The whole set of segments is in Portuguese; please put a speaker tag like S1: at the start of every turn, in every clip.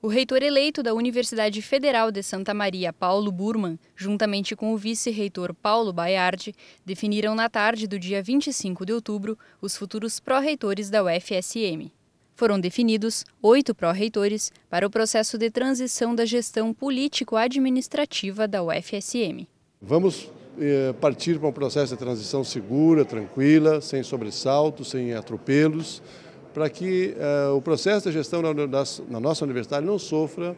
S1: O reitor eleito da Universidade Federal de Santa Maria, Paulo Burman, juntamente com o vice-reitor Paulo Baiardi, definiram na tarde do dia 25 de outubro os futuros pró-reitores da UFSM. Foram definidos oito pró-reitores para o processo de transição da gestão político-administrativa da UFSM.
S2: Vamos eh, partir para um processo de transição segura, tranquila, sem sobressaltos, sem atropelos para que uh, o processo de gestão na, na, na nossa universidade não sofra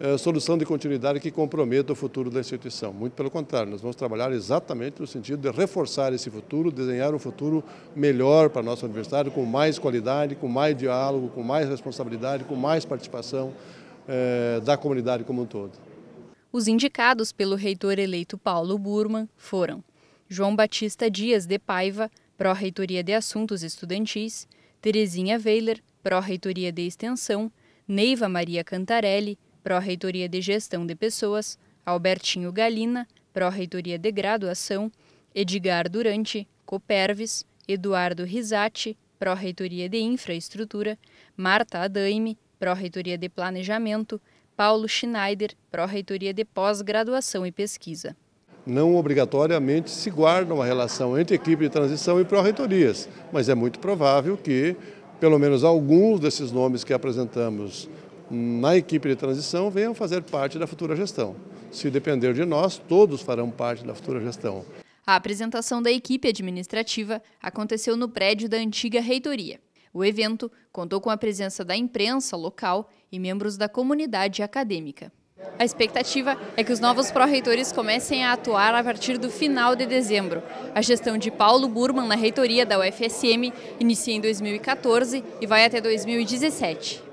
S2: uh, solução de continuidade que comprometa o futuro da instituição. Muito pelo contrário, nós vamos trabalhar exatamente no sentido de reforçar esse futuro, desenhar um futuro melhor para a nossa universidade, com mais qualidade, com mais diálogo, com mais responsabilidade, com mais participação uh, da comunidade como um todo.
S1: Os indicados pelo reitor eleito Paulo Burman foram João Batista Dias de Paiva, Pró-Reitoria de Assuntos Estudantis, Terezinha Weiler, Pró-Reitoria de Extensão, Neiva Maria Cantarelli, Pró-Reitoria de Gestão de Pessoas, Albertinho Galina, Pró-Reitoria de Graduação, Edgar Durante, Coperves, Eduardo Risati, Pró-Reitoria de Infraestrutura, Marta Adaime, Pró-Reitoria de Planejamento, Paulo Schneider, Pró-Reitoria de Pós-Graduação e Pesquisa
S2: não obrigatoriamente se guarda uma relação entre equipe de transição e pró-reitorias, mas é muito provável que, pelo menos alguns desses nomes que apresentamos na equipe de transição venham fazer parte da futura gestão. Se depender de nós, todos farão parte da futura gestão.
S1: A apresentação da equipe administrativa aconteceu no prédio da antiga reitoria. O evento contou com a presença da imprensa local e membros da comunidade acadêmica. A expectativa é que os novos pró-reitores comecem a atuar a partir do final de dezembro. A gestão de Paulo Burman na reitoria da UFSM inicia em 2014 e vai até 2017.